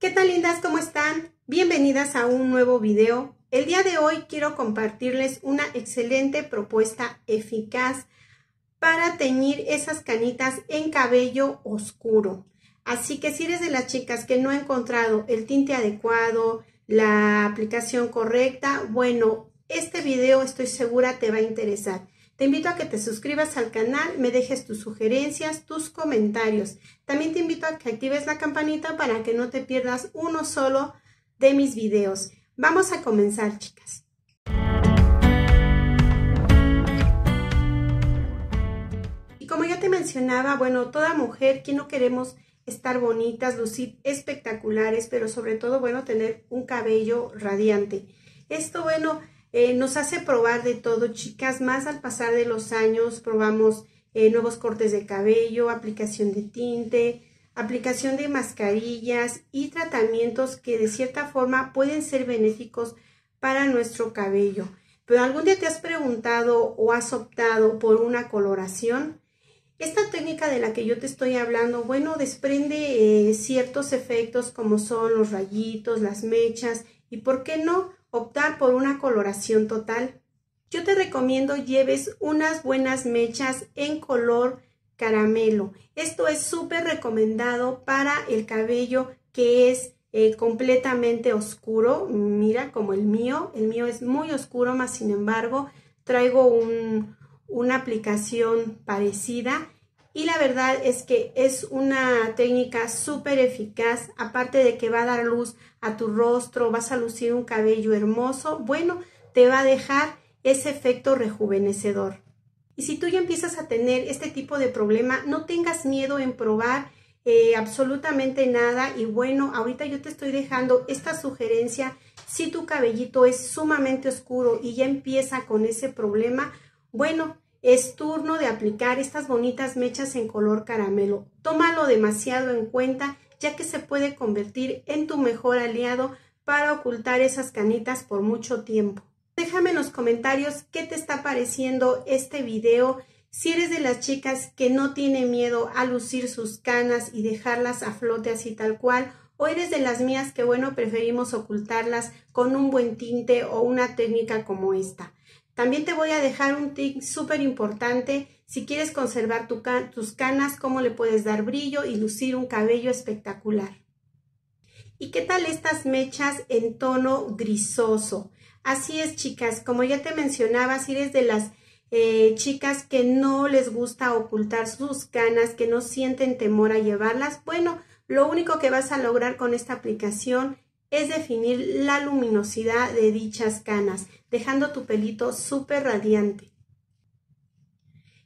¿Qué tal lindas? ¿Cómo están? Bienvenidas a un nuevo video. El día de hoy quiero compartirles una excelente propuesta eficaz para teñir esas canitas en cabello oscuro. Así que si eres de las chicas que no ha encontrado el tinte adecuado, la aplicación correcta, bueno, este video estoy segura te va a interesar. Te invito a que te suscribas al canal, me dejes tus sugerencias, tus comentarios. También te invito a que actives la campanita para que no te pierdas uno solo de mis videos. Vamos a comenzar, chicas. Y como ya te mencionaba, bueno, toda mujer, que no queremos estar bonitas, lucir espectaculares, pero sobre todo, bueno, tener un cabello radiante? Esto, bueno, eh, nos hace probar de todo, chicas, más al pasar de los años probamos eh, nuevos cortes de cabello, aplicación de tinte, aplicación de mascarillas y tratamientos que de cierta forma pueden ser benéficos para nuestro cabello. Pero algún día te has preguntado o has optado por una coloración. Esta técnica de la que yo te estoy hablando, bueno, desprende eh, ciertos efectos como son los rayitos, las mechas y, ¿por qué no? optar por una coloración total. Yo te recomiendo lleves unas buenas mechas en color caramelo. Esto es súper recomendado para el cabello que es eh, completamente oscuro. Mira, como el mío. El mío es muy oscuro, más sin embargo, traigo una aplicación parecida y la verdad es que es una técnica súper eficaz, aparte de que va a dar luz a tu rostro, vas a lucir un cabello hermoso, bueno, te va a dejar ese efecto rejuvenecedor. Y si tú ya empiezas a tener este tipo de problema, no tengas miedo en probar eh, absolutamente nada. Y bueno, ahorita yo te estoy dejando esta sugerencia. Si tu cabellito es sumamente oscuro y ya empieza con ese problema, bueno, es turno de aplicar estas bonitas mechas en color caramelo. Tómalo demasiado en cuenta ya que se puede convertir en tu mejor aliado para ocultar esas canitas por mucho tiempo. Déjame en los comentarios qué te está pareciendo este video. Si eres de las chicas que no tiene miedo a lucir sus canas y dejarlas a flote así tal cual, o eres de las mías que bueno, preferimos ocultarlas con un buen tinte o una técnica como esta. También te voy a dejar un tip súper importante si quieres conservar tus canas, cómo le puedes dar brillo y lucir un cabello espectacular. ¿Y qué tal estas mechas en tono grisoso? Así es, chicas, como ya te mencionaba, si eres de las eh, chicas que no les gusta ocultar sus canas, que no sienten temor a llevarlas, bueno, lo único que vas a lograr con esta aplicación es definir la luminosidad de dichas canas, dejando tu pelito súper radiante.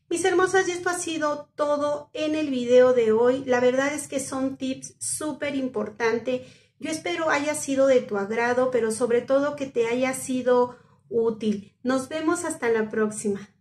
Mis hermosas, y esto ha sido todo en el video de hoy. La verdad es que son tips súper importantes. Yo espero haya sido de tu agrado, pero sobre todo que te haya sido útil. Nos vemos hasta la próxima.